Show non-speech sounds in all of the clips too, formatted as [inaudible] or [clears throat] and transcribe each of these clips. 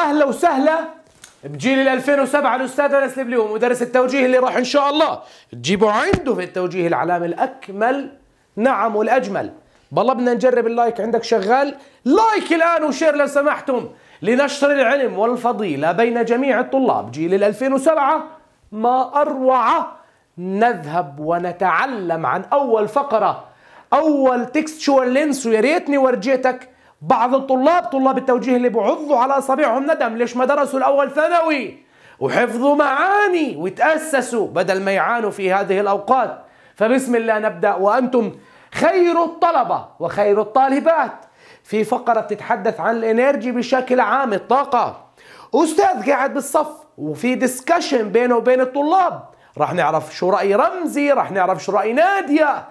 اهلا وسهلا بجيل ال 2007 الاستاذ انس البليو مدرس التوجيه اللي راح ان شاء الله تجيبوا عنده في التوجيه العلام الاكمل نعم والاجمل بالله بدنا نجرب اللايك عندك شغال لايك الان وشير لو سمحتم لنشر العلم والفضيله بين جميع الطلاب جيل ال 2007 ما اروع نذهب ونتعلم عن اول فقره اول تكستشوال لينس ويا ريتني ورجيتك بعض الطلاب طلاب التوجيه اللي بعضوا على اصابعهم ندم ليش ما درسوا الاول ثانوي وحفظوا معاني وتاسسوا بدل ما يعانوا في هذه الاوقات فبسم الله نبدا وانتم خير الطلبه وخير الطالبات في فقره بتتحدث عن الانرجي بشكل عام الطاقه استاذ قاعد بالصف وفي ديسكشن بينه وبين الطلاب راح نعرف شو راي رمزي راح نعرف شو راي ناديه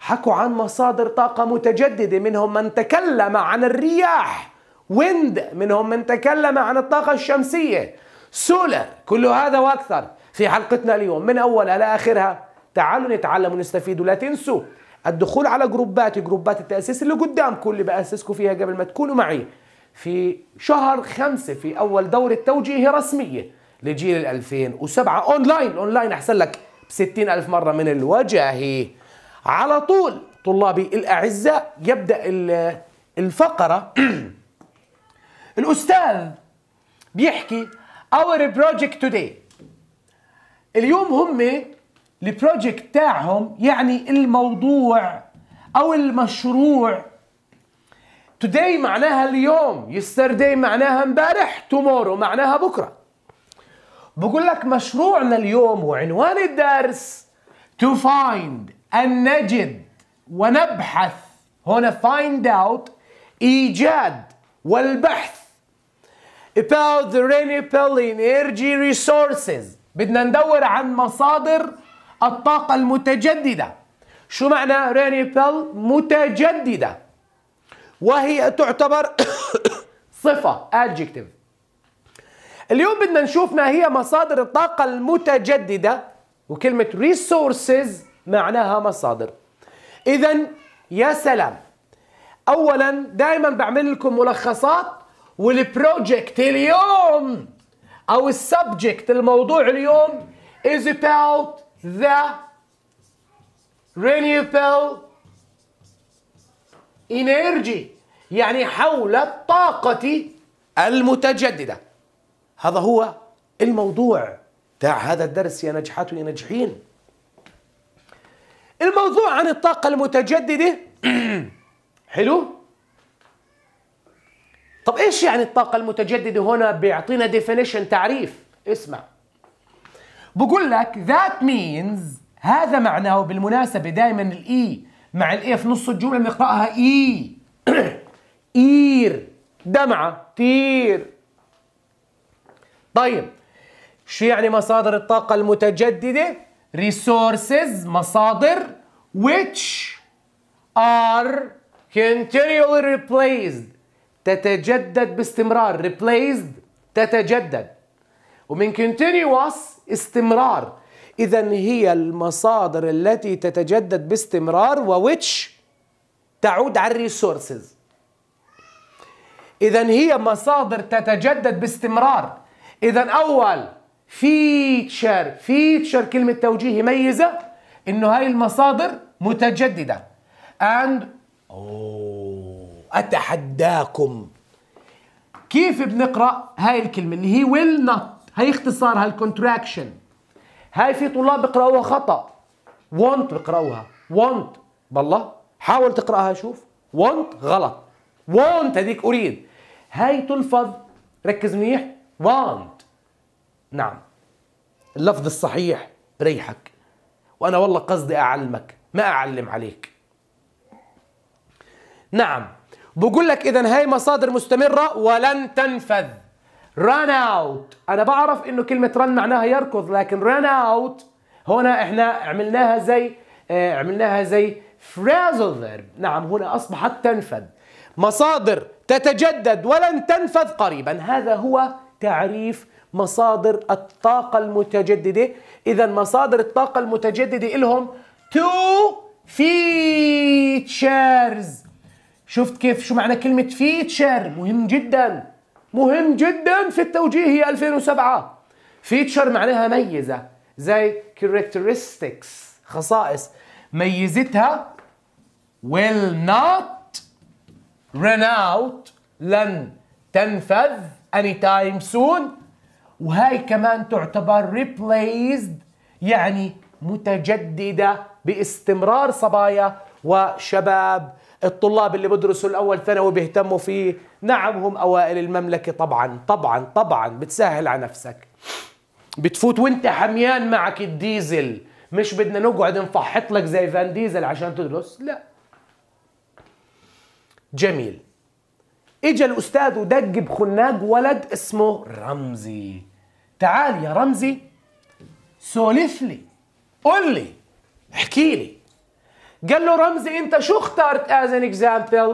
حكوا عن مصادر طاقة متجددة منهم من تكلم عن الرياح ويند منهم من تكلم عن الطاقة الشمسية سولر كل هذا وأكثر في حلقتنا اليوم من أولها لآخرها تعالوا نتعلم ونستفيد ولا تنسوا الدخول على جروبات جروبات التأسيس اللي قدامكم اللي بأسسكم فيها قبل ما تكونوا معي في شهر خمسة في أول دورة توجيهي رسمية لجيل ال 2007 أونلاين أونلاين أحسن لك ب ألف مرة من الوجاهي على طول طلابي الأعزاء يبدأ الفقرة [clears throat] الأستاذ بيحكي our project today اليوم هم البروجكت تاعهم يعني الموضوع أو المشروع today معناها اليوم yesterday معناها امبارح tomorrow معناها بكرة بقول لك مشروعنا اليوم وعنوان الدرس to find أن نجد ونبحث هنا find out إيجاد والبحث about the renewable energy resources بدنا ندور عن مصادر الطاقة المتجددة شو معنى رينيبل متجددة وهي تعتبر [coughs] صفة adjective اليوم بدنا نشوف ما هي مصادر الطاقة المتجددة وكلمة resources معناها مصادر إذا يا سلام أولا دائما بعمل لكم ملخصات والبروجكت اليوم أو السبجكت الموضوع اليوم is about the renewable energy يعني حول الطاقة المتجددة هذا هو الموضوع تاع هذا الدرس يا نجحات ويا ناجحين الموضوع عن الطاقة المتجددة [clears throat] حلو طب ايش يعني الطاقة المتجددة هنا بيعطينا definition تعريف اسمع بقول لك ذات مينز هذا معناه بالمناسبة دائما الاي e مع الاي في نص الجملة بنقراها اي اير دمعة تير طيب شو يعني مصادر الطاقة المتجددة؟ resources مصادر which are continually replaced تتجدد باستمرار replaced تتجدد ومن continuous استمرار إذا هي المصادر التي تتجدد باستمرار و which تعود على resources إذا هي مصادر تتجدد باستمرار إذا أول فيتشر فيتشر كلمة توجيه يميزة إنه هاي المصادر متجددة and أوه أتحداكم كيف بنقرأ هاي الكلمة اللي هي will not هاي اختصارها الكونتراكشن هاي في طلاب بقرأوها خطأ want بقرأوها want بالله حاول تقرأها شوف want غلط want هذيك أريد هاي تلفظ ركز منيح want نعم اللفظ الصحيح بريحك وأنا والله قصدي أعلمك ما أعلم عليك نعم بقول لك إذا هاي مصادر مستمرة ولن تنفذ run out أنا بعرف إنه كلمة run معناها يركض لكن run out هنا إحنا عملناها زي آه عملناها زي phrasal verb نعم هنا أصبحت تنفذ مصادر تتجدد ولن تنفذ قريبا هذا هو تعريف مصادر الطاقة المتجددة إذا مصادر الطاقة المتجددة إلهم تو فيتشرز شفت كيف شو معنى كلمة فيتشر مهم جدا مهم جدا في التوجيهية 2007 فيتشر معناها ميزة زي characteristics خصائص ميزتها will not run out لن تنفذ anytime soon وهاي كمان تعتبر ريبليزد يعني متجددة باستمرار صبايا وشباب الطلاب اللي بدرسوا الأول ثانوي بيهتموا فيه نعم هم أوائل المملكة طبعا طبعا طبعا بتسهل على نفسك بتفوت وانت حميان معك الديزل مش بدنا نقعد نفحط لك زي فان ديزل عشان تدرس لا جميل اجى الاستاذ ودق بخناق ولد اسمه رمزي تعال يا رمزي سولف لي قول لي احكي لي قال له رمزي انت شو اخترت as an example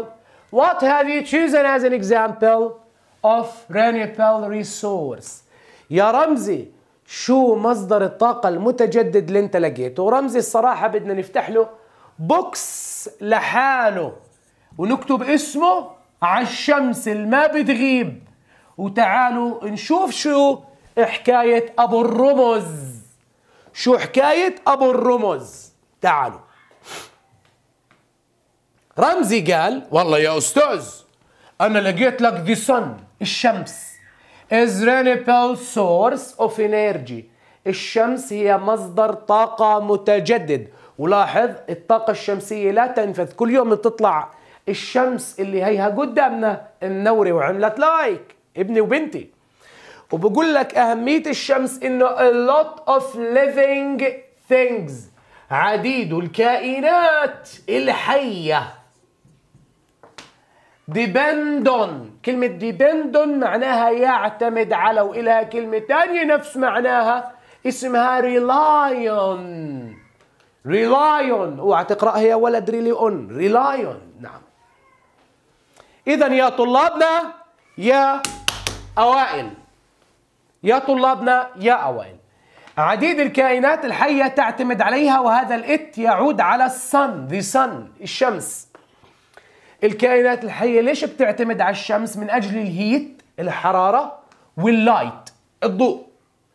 what have you chosen as an example of renewable resource يا رمزي شو مصدر الطاقة المتجدد اللي انت لقيته ورمزي الصراحة بدنا نفتح له بوكس لحاله ونكتب اسمه على الشمس اللي ما بتغيب وتعالوا نشوف شو حكاية أبو الرمز شو حكاية أبو الرمز تعالوا رمزي قال والله يا أستاذ أنا لقيت لك ذي صن الشمس is renewable source of energy الشمس هي مصدر طاقة متجدد ولاحظ الطاقة الشمسية لا تنفذ كل يوم بتطلع الشمس اللي هيها قدامنا منورة وعملت لايك ابني وبنتي وبقول لك اهميه الشمس انه a lot of living things عديد الكائنات الحيه depend on كلمة depend on معناها يعتمد على وإلها كلمة تانية نفس معناها اسمها rely on rely on اوعى تقرأها يا ولد rely on rely on نعم إذا يا طلابنا يا أوائل يا طلابنا يا أوائل عديد الكائنات الحية تعتمد عليها وهذا الإت يعود على الصن ذي صن الشمس الكائنات الحية ليش بتعتمد على الشمس من أجل الهيت الحرارة واللايت الضوء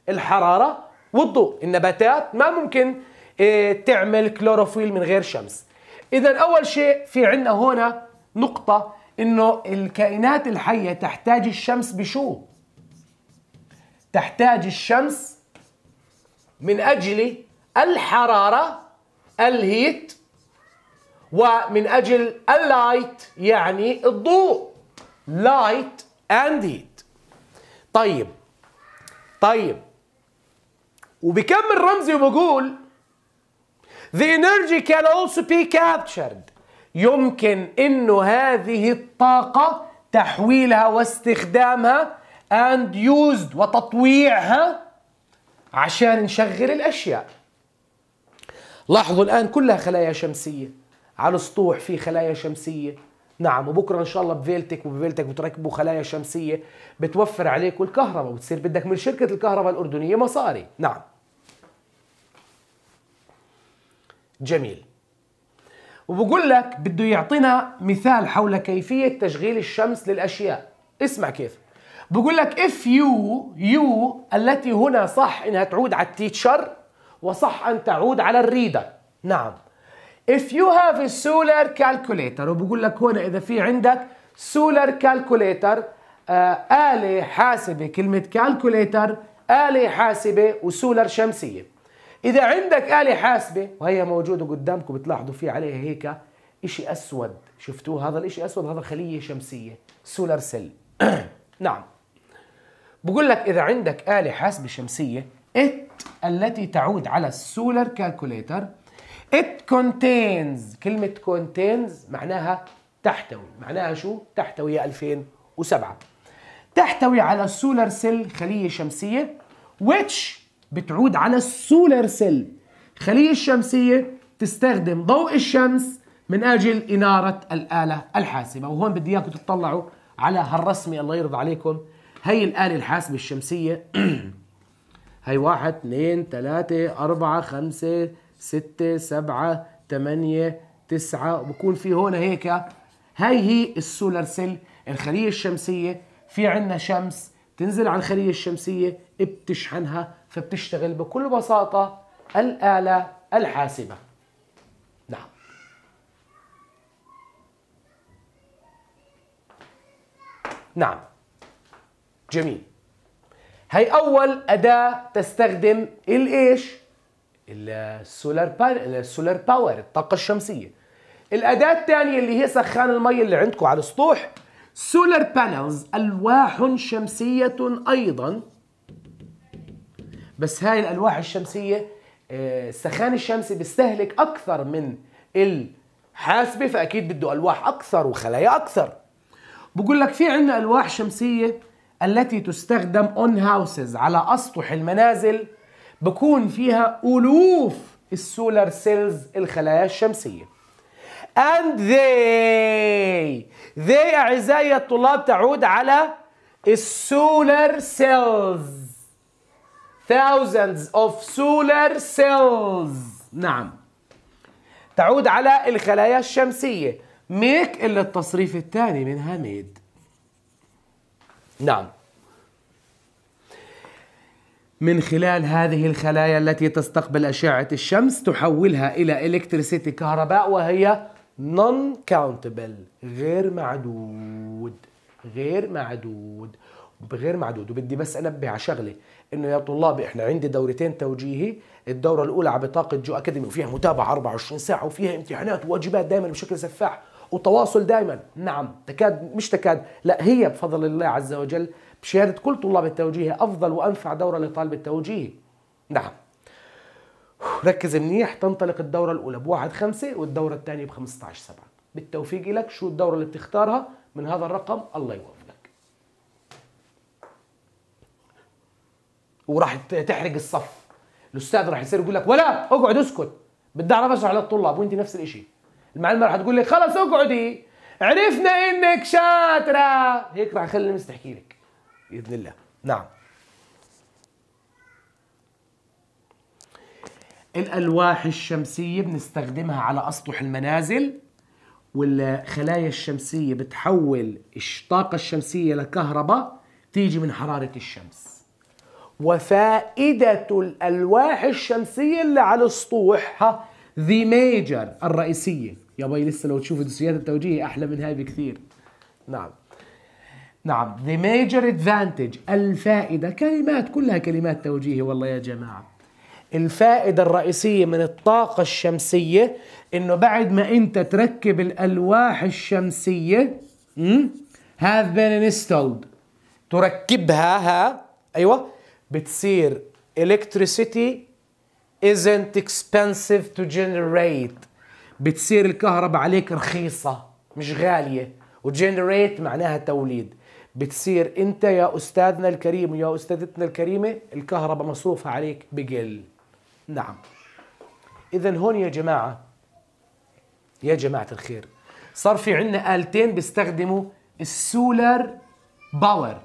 الحرارة والضوء النباتات ما ممكن آه، تعمل كلوروفيل من غير شمس إذا أول شيء في عندنا هنا نقطة إنه الكائنات الحية تحتاج الشمس بشو؟ تحتاج الشمس من أجل الحرارة الهيت ومن أجل اللايت يعني الضوء لايت اند هيت طيب طيب وبكمل رمزي وبقول The energy can also be captured يمكن انه هذه الطاقة تحويلها واستخدامها and used وتطويعها عشان نشغل الأشياء لاحظوا الآن كلها خلايا شمسية على السطوح في خلايا شمسية نعم وبكره ان شاء الله بفيلتك وبفيلتك بتركبوا خلايا شمسيه بتوفر عليكم الكهرباء وتصير بدك من شركه الكهرباء الاردنيه مصاري نعم جميل وبقول لك بده يعطينا مثال حول كيفيه تشغيل الشمس للاشياء اسمع كيف بقول لك اف يو يو التي هنا صح انها تعود على التيتشر وصح ان تعود على الريدر نعم if you have a solar calculator وبقول لك هنا اذا في عندك solar calculator آه، آلة حاسبة كلمة calculator آلة حاسبة وسولر شمسية إذا عندك آلة حاسبة وهي موجودة قدامكم بتلاحظوا في عليها هيك إشي أسود شفتوه هذا الإشي أسود هذا خلية شمسية سولر سيل [clears throat] نعم بقول لك إذا عندك آلة حاسبة شمسية it التي تعود على السولر كالكوليتر it contains كلمة contains معناها تحتوي معناها شو؟ تحتوي 2007 تحتوي على السولر سيل خلية شمسية which بتعود على السولر سيل الخلية الشمسية تستخدم ضوء الشمس من أجل إنارة الآلة الحاسبة وهون بدي إياكم تطلعوا على هالرسمة الله يرضى عليكم هي الآلة الحاسبة الشمسية [clears throat] هي واحد اثنين ثلاثة أربعة خمسة ستة سبعة ثمانية تسعة وبكون في هون هيك هي هي السولار سيل الخلية الشمسية في عنا شمس تنزل على الخلية الشمسية بتشحنها فبتشتغل بكل بساطة الآلة الحاسبة نعم نعم جميل هي اول اداه تستخدم الايش السولار بار... السولار باور الطاقه الشمسيه الاداه الثانيه اللي هي سخان المي اللي عندكم على السطوح سولار بانلز الواح شمسيه ايضا بس هاي الالواح الشمسيه آه، السخان الشمسي بيستهلك اكثر من الحاسبه فاكيد بده الواح اكثر وخلايا اكثر بقول لك في عندنا الواح شمسيه التي تستخدم اون هاوسز على اسطح المنازل بكون فيها الوف السولار سيلز الخلايا الشمسيه and they they اعزائي الطلاب تعود على السولار سيلز thousands of solar cells نعم تعود على الخلايا الشمسية ميك اللي التصريف الثاني من ميد نعم من خلال هذه الخلايا التي تستقبل أشعة الشمس تحولها إلى إلكتريسيتي كهرباء وهي نون كاونتبل غير معدود غير معدود غير معدود وبدي بس انبه على شغله انه يا طلابي احنا عندي دورتين توجيهي الدوره الاولى على بطاقه جو اكاديمي وفيها متابعه 24 ساعه وفيها امتحانات وواجبات دائما بشكل سفاح وتواصل دائما نعم تكاد مش تكاد لا هي بفضل الله عز وجل بشهادة كل طلاب التوجيه أفضل وأنفع دورة لطالب التوجيه نعم ركز منيح تنطلق الدورة الأولى بواحد خمسة والدورة الثانية بخمسة عشر سبعة بالتوفيق لك شو الدورة اللي بتختارها من هذا الرقم الله يوفقك وراح تحرق الصف الأستاذ راح يصير يقول لك ولا اقعد اسكت بدي أعرف أشرح للطلاب وأنت نفس الشيء المعلمه راح تقول لك خلص اقعدي عرفنا انك شاطره هيك راح اخلي المس تحكي لك باذن الله نعم الالواح الشمسيه بنستخدمها على اسطح المنازل والخلايا الشمسيه بتحول الطاقه الشمسيه لكهرباء تيجي من حراره الشمس وفائده الالواح الشمسيه اللي على السطوح ها ذي ميجر الرئيسية يا باي لسه لو تشوفوا دوسيات التوجيه أحلى من هاي بكثير نعم نعم the major advantage الفائدة كلمات كلها كلمات توجيهي والله يا جماعة الفائدة الرئيسية من الطاقة الشمسية انه بعد ما انت تركب الالواح الشمسية have been installed تركبها ها ايوه بتصير الكتريسيتي isn't expensive to generate بتصير الكهرباء عليك رخيصة مش غالية وجنريت معناها توليد بتصير انت يا استاذنا الكريم ويا استاذتنا الكريمة الكهرباء مصروفها عليك بقل نعم اذا هون يا جماعة يا جماعة الخير صار في عندنا آلتين بيستخدموا السولر باور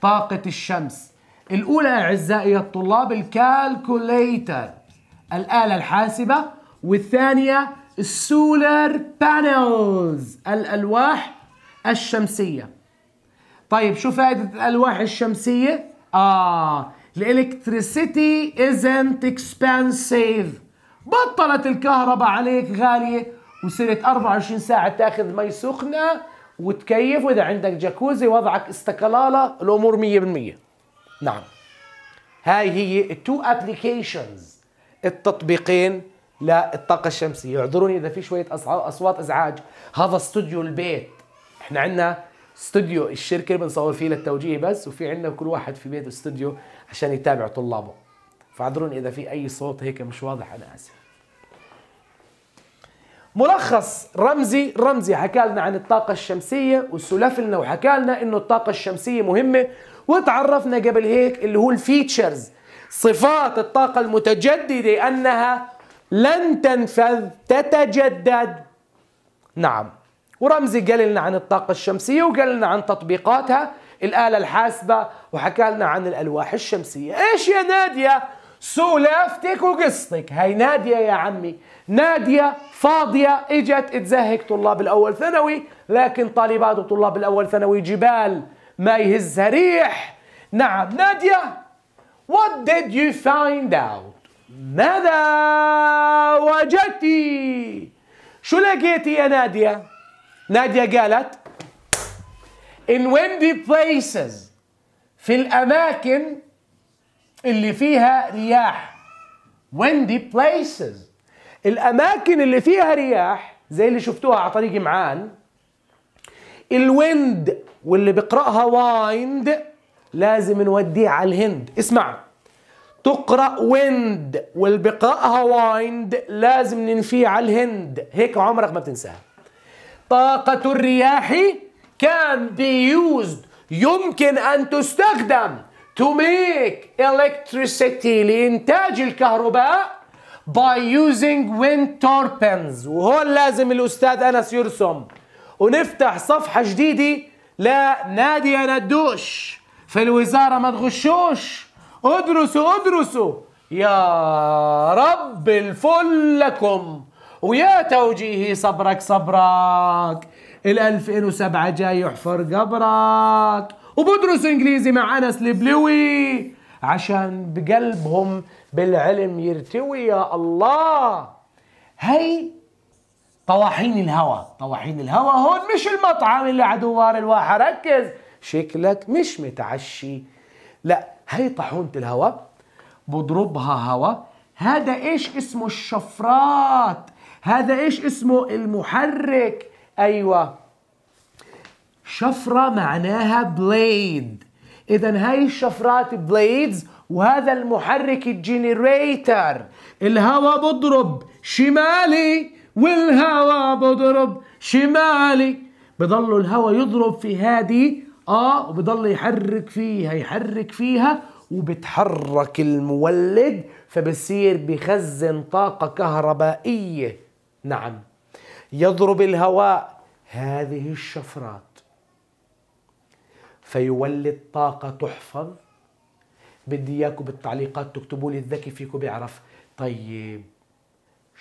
طاقة الشمس الأولى أعزائي الطلاب الكالكوليتر الآلة الحاسبة والثانية السولار بانلز الألواح الشمسية طيب شو فائدة الألواح الشمسية؟ آه الإلكتريسيتي إزنت إكسبانسيف بطلت الكهرباء عليك غالية وصرت 24 ساعة تاخذ مي سخنة وتكيف وإذا عندك جاكوزي وضعك استقلالة الأمور 100% نعم هاي هي التو ابلكيشنز التطبيقين للطاقة الشمسية اعذروني إذا في شوية أصوات إزعاج هذا استوديو البيت احنا عندنا استوديو الشركة اللي بنصور فيه للتوجيه بس وفي عندنا كل واحد في بيته استوديو عشان يتابع طلابه فاعذروني إذا في أي صوت هيك مش واضح أنا آسف ملخص رمزي رمزي حكى لنا عن الطاقة الشمسية وسلف لنا وحكى لنا انه الطاقة الشمسية مهمة وتعرفنا قبل هيك اللي هو الفيتشرز صفات الطاقة المتجددة أنها لن تنفذ تتجدد نعم ورمزي قال لنا عن الطاقة الشمسية وقال لنا عن تطبيقاتها الآلة الحاسبة وحكى لنا عن الألواح الشمسية إيش يا نادية سولافتك وقصتك هاي نادية يا عمي نادية فاضية إجت تزهق طلاب الأول ثانوي لكن طالبات وطلاب الأول ثانوي جبال ما يهزها ريح نعم نادية What did you find out? ماذا وجدتي؟ شو لقيتي يا نادية؟ نادية قالت In windy places في الأماكن اللي فيها رياح windy places الأماكن اللي فيها رياح زي اللي شفتوها على طريق معان الويند واللي بيقرأها wind لازم نوديه على الهند اسمع تقرأ ويند واللي بيقرأها وايند لازم ننفيه على الهند هيك عمرك ما بتنساها طاقة الرياح can be used يمكن أن تستخدم to make electricity لإنتاج الكهرباء by using wind turbines وهون لازم الأستاذ أنس يرسم ونفتح صفحة جديدة لنادية ندوش في الوزاره ما تغشوش ادرسوا ادرسوا يا رب الفل لكم ويا توجيهي صبرك صبرك ال 2007 جاي يحفر قبرك وبدرسوا انجليزي مع انس البلوي عشان بقلبهم بالعلم يرتوي يا الله هي طواحين الهوى طواحين الهوى هون مش المطعم اللي عدوار الواحة ركز شكلك مش متعشي لا هي طاحونة الهواء بضربها هواء هذا ايش اسمه الشفرات هذا ايش اسمه المحرك ايوه شفرة معناها بليد اذا هاي الشفرات بليدز وهذا المحرك الجنريتر الهواء بضرب شمالي والهواء بضرب شمالي بضل الهواء يضرب في هذه اه وبضل يحرك فيها يحرك فيها وبتحرك المولد فبصير بيخزن طاقة كهربائية نعم يضرب الهواء هذه الشفرات فيولد طاقة تحفظ بدي اياكم بالتعليقات تكتبوا لي الذكي فيكم بيعرف طيب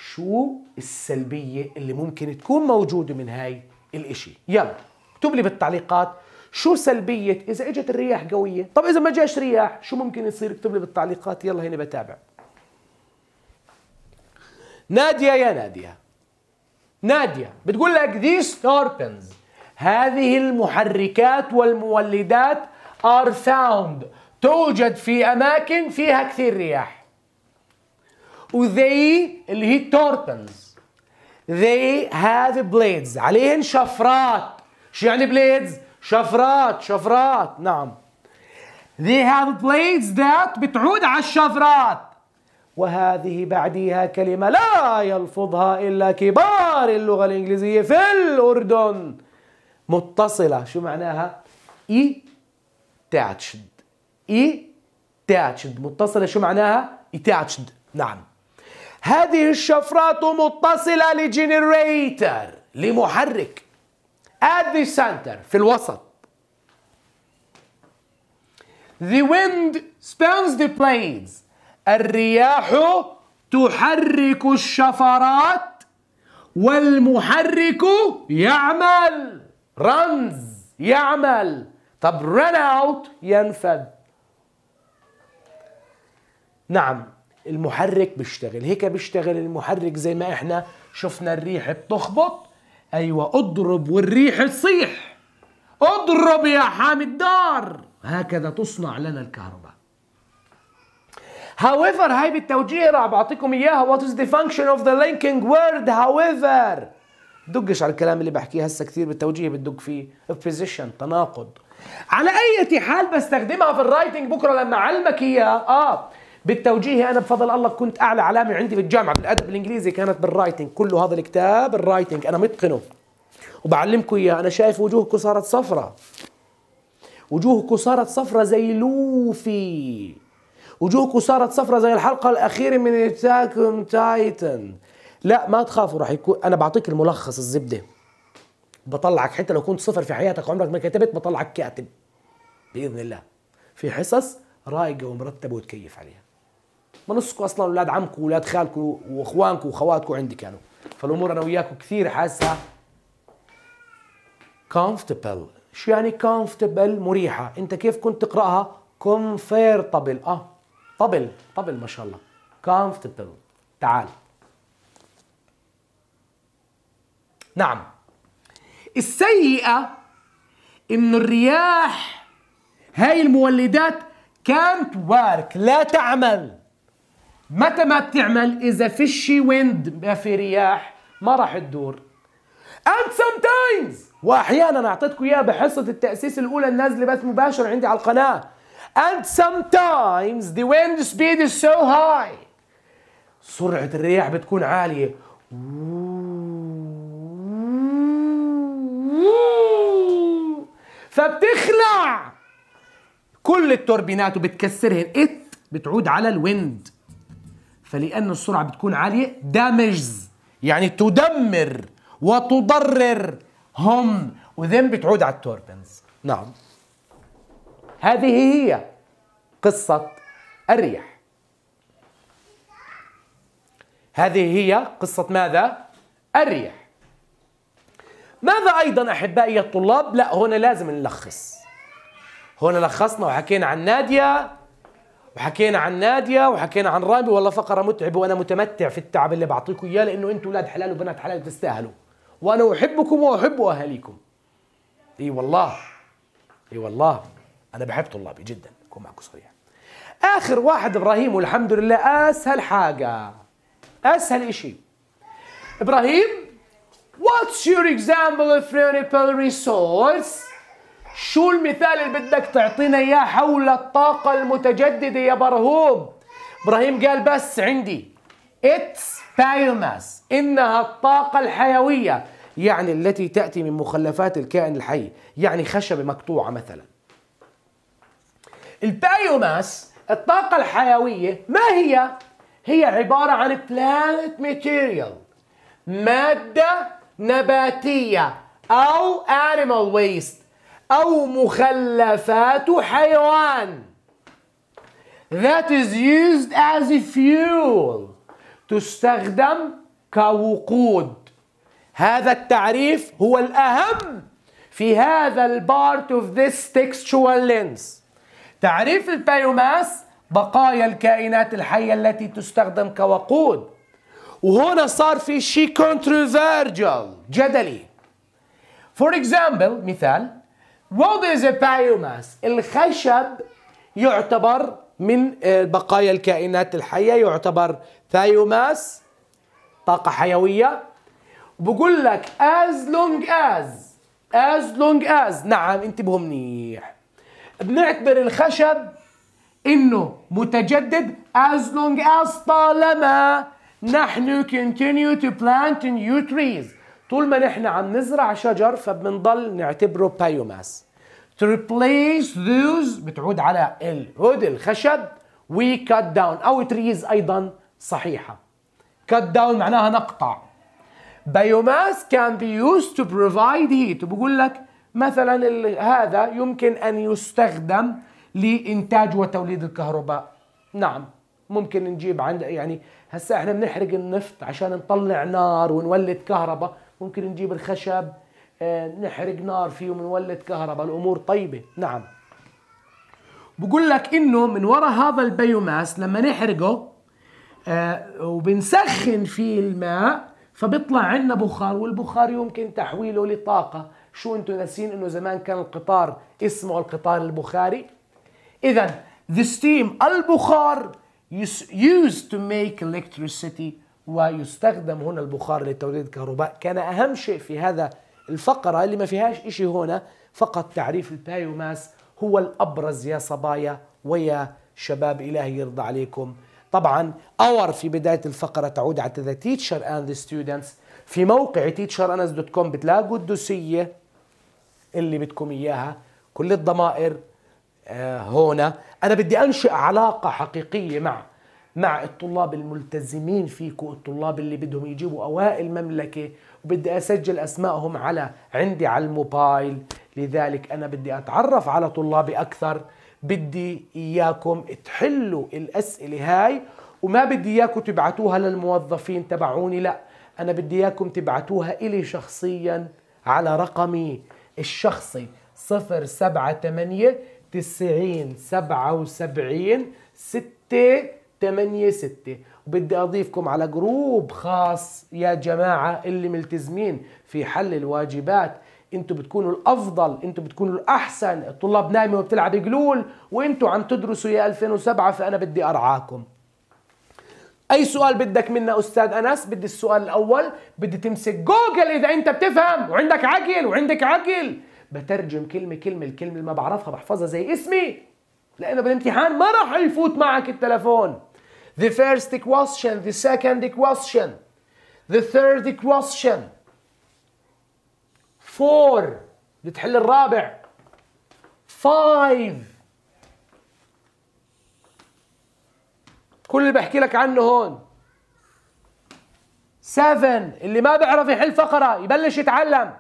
شو السلبية اللي ممكن تكون موجودة من هاي الاشي يلا اكتب لي بالتعليقات شو سلبيه اذا اجت الرياح قويه طب اذا ما جاش رياح شو ممكن يصير اكتب لي بالتعليقات يلا هنا بتابع ناديه يا ناديه ناديه بتقول لك these turbines هذه المحركات والمولدات are found توجد في اماكن فيها كثير رياح وذي اللي هي توربنز they have blades عليهن شفرات شو يعني blades شفرات شفرات نعم They have blades that بتعود على الشفرات وهذه بعديها كلمة لا يلفظها إلا كبار اللغة الإنجليزية في الأردن متصلة شو معناها؟ إي تاتشد إي تاتشد متصلة شو معناها؟ إي تاتشد نعم هذه الشفرات متصلة لجنريتر لمحرك at the center في الوسط the wind spins the planes الرياح تحرك الشفرات والمحرك يعمل runs يعمل طب run out ينفد نعم المحرك بيشتغل هيك بيشتغل المحرك زي ما احنا شفنا الريح بتخبط ايوه اضرب والريح تصيح اضرب يا حامي الدار هكذا تصنع لنا الكهرباء However هاي بالتوجيه راح بعطيكم اياها what is the function of the linking word however دقش على الكلام اللي بحكيه هسه كثير بالتوجيه بتدق فيه position تناقض على اي حال بستخدمها في الرايتنج بكره لما اعلمك اياها اه بالتوجيه انا بفضل الله كنت اعلى علامه عندي بالجامعه بالادب الانجليزي كانت بالرايتنج كله هذا الكتاب الرايتنج انا متقنه وبعلمكم اياه انا شايف وجوهكم صارت صفرة وجوهكم صارت صفرة زي لوفي وجوهكم صارت صفرة زي الحلقه الاخيره من اتاكم تايتن لا ما تخافوا راح يكون انا بعطيك الملخص الزبده بطلعك حتى لو كنت صفر في حياتك عمرك ما كتبت بطلعك كاتب باذن الله في حصص رايقه ومرتبه وتكيف عليها ما نصكم اصلا اولاد عمكم واولاد خالكم واخوانكم واخواتكم عندي كانوا فالامور انا وياكم كثير حاسها كومفتبل شو يعني كومفتبل مريحه انت كيف كنت تقراها كومفيرتبل اه طبل طبل ما شاء الله كومفتبل تعال نعم السيئه انه الرياح هاي المولدات كانت وارك لا تعمل متى ما بتعمل اذا في شي ويند ما في رياح ما راح تدور and sometimes واحيانا اعطيتكم اياها بحصه التاسيس الاولى النازله بث مباشر عندي على القناه and sometimes the wind speed is so high سرعه الرياح بتكون عاليه فبتخلع كل التوربينات وبتكسرهن ات بتعود على الويند فلأن السرعة بتكون عالية دامجز يعني تدمر وتضرر هم وذن بتعود على التوربنز نعم هذه هي قصة الريح هذه هي قصة ماذا؟ الريح ماذا أيضا أحبائي الطلاب؟ لا هنا لازم نلخص هنا لخصنا وحكينا عن نادية وحكينا عن ناديه وحكينا عن رامي والله فقره متعبه وانا متمتع في التعب اللي بعطيكم اياه لانه انتم اولاد حلال وبنات حلال تستاهلوا وانا احبكم واحب اهاليكم اي والله اي والله انا بحب طلابي جدا اكون معكم صريح اخر واحد ابراهيم والحمد لله اسهل حاجه اسهل شيء ابراهيم What's your example of renewable resource? شو المثال اللي بدك تعطينا اياه حول الطاقة المتجددة يا برهوم؟ ابراهيم قال بس عندي اتس بايوماس انها الطاقة الحيوية يعني التي تأتي من مخلفات الكائن الحي يعني خشبة مقطوعة مثلا البايوماس الطاقة الحيوية ما هي؟ هي عبارة عن بلانت ماتيريال مادة نباتية أو animal waste أو مخلفات حيوان that is used as a fuel تستخدم كوقود هذا التعريف هو الأهم في هذا البارت of this textual lens تعريف البيوماس بقايا الكائنات الحية التي تستخدم كوقود وهنا صار في شيء controversial جدلي for example مثال What is a biomass الخشب يعتبر من آه، بقايا الكائنات الحية يعتبر ثايوماس طاقة حيوية بقول لك as long as as long as نعم انتبهوا منيح بنعتبر الخشب انه متجدد as long as طالما نحن continue to plant new trees طول ما نحن عم نزرع شجر فبنضل نعتبره بايوماس to replace those بتعود على الهود الخشب we cut down او trees ايضا صحيحه cut down معناها نقطع بايوماس can be used to provide heat بقول لك مثلا هذا يمكن ان يستخدم لانتاج وتوليد الكهرباء نعم ممكن نجيب عند يعني هسا احنا بنحرق النفط عشان نطلع نار ونولد كهرباء ممكن نجيب الخشب آه، نحرق نار فيه ونولد كهرباء الامور طيبه نعم بقول لك انه من وراء هذا البيوماس لما نحرقه آه، وبنسخن فيه الماء فبيطلع عندنا بخار والبخار يمكن تحويله لطاقه شو انتم ناسين انه زمان كان القطار اسمه القطار البخاري اذا the steam البخار used to make electricity ويستخدم هنا البخار لتوليد الكهرباء كان أهم شيء في هذا الفقرة اللي ما فيهاش إشي هنا فقط تعريف البايوماس هو الأبرز يا صبايا ويا شباب إلهي يرضى عليكم طبعا اور في بداية الفقرة تعود على ذا تيتشر اند ستودنتس في موقع تيتشر دوت كوم بتلاقوا الدوسية اللي بدكم اياها كل الضمائر آه، هنا انا بدي انشئ علاقة حقيقية مع مع الطلاب الملتزمين فيكم الطلاب اللي بدهم يجيبوا أوائل المملكة وبدي أسجل أسمائهم على عندي على الموبايل لذلك أنا بدي أتعرف على طلابي أكثر بدي إياكم تحلوا الأسئلة هاي وما بدي إياكم تبعتوها للموظفين تبعوني لا أنا بدي إياكم تبعتوها إلي شخصيا على رقمي الشخصي 078 90 77 6 8 6 وبدي أضيفكم على جروب خاص يا جماعة اللي ملتزمين في حل الواجبات انتوا بتكونوا الافضل انتوا بتكونوا الاحسن الطلاب نايمه وبتلعب جلول وانتوا عم تدرسوا يا 2007 فانا بدي ارعاكم اي سؤال بدك منا استاذ انس بدي السؤال الاول بدي تمسك جوجل اذا انت بتفهم وعندك عقل وعندك عقل بترجم كلمه كلمه الكلمه اللي ما بعرفها بحفظها زي اسمي لانه بالامتحان ما راح يفوت معك التلفون The first question, the second question, the third question. Four بتحل الرابع. Five كل اللي بحكي لك عنه هون Seven. اللي ما بيعرف يحل فقرة يبلش يتعلم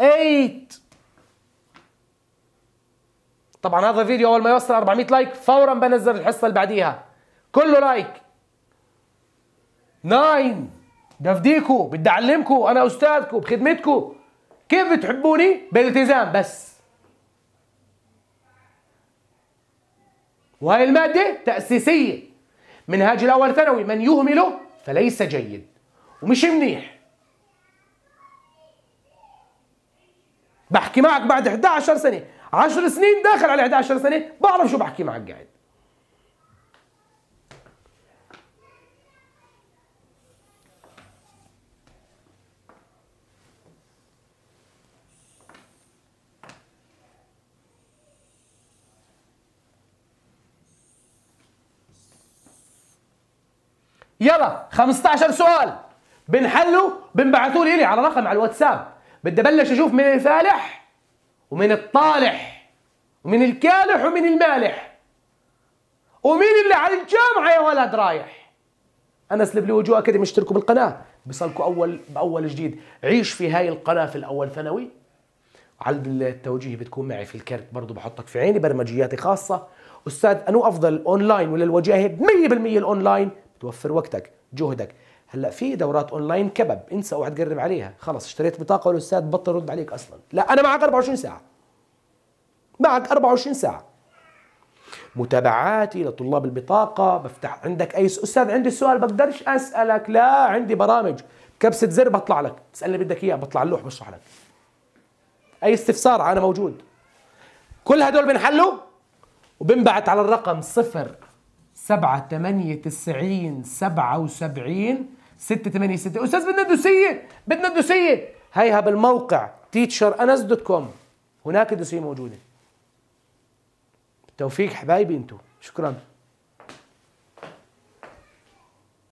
Eight. طبعا هذا الفيديو اول ما يوصل 400 لايك فورا بنزل الحصه اللي بعديها كله لايك ناين ده بدي اعلمكم انا استاذكم بخدمتكم كيف بتحبوني بالالتزام بس وهي المادة تأسيسية منهاج الأول ثانوي من يهمله فليس جيد ومش منيح بحكي معك بعد 11 سنة 10 سنين داخل على 11 سنه بعرف شو بحكي معك قاعد يلا 15 سؤال بنحله بنبعثوا لي على رقم على الواتساب بدي ابلش اشوف مين فالح ومن الطالح ومن الكالح ومن المالح ومين اللي على الجامعة يا ولد رايح أنا أسلب لي وجوه أكاديمي اشتركوا بالقناة بصلكوا أول بأول جديد عيش في هاي القناة في الأول ثانوي على التوجيه بتكون معي في الكرت برضو بحطك في عيني برمجياتي خاصة أستاذ أنو أفضل أونلاين ولا الوجاهة 100% الأونلاين بتوفر وقتك جهدك هلا في دورات اونلاين كبب انسى اوعى تقرب عليها خلص اشتريت بطاقه والاستاذ بطل يرد عليك اصلا لا انا معك 24 ساعه معك 24 ساعه متابعاتي لطلاب البطاقة بفتح عندك أي أستاذ عندي سؤال بقدرش أسألك لا عندي برامج كبسة زر بطلع لك تسألني بدك إياه بطلع اللوح بشرح لك أي استفسار أنا موجود كل هدول بنحلوا وبنبعت على الرقم صفر سبعة ثمانية تسعين سبعة وسبعين 6 8 6 استاذ بدنا دوسية بدنا دوسية هيها بالموقع تيتشر انس دوت كوم هناك الدوسيه موجوده بالتوفيق حبايبي انتم شكرا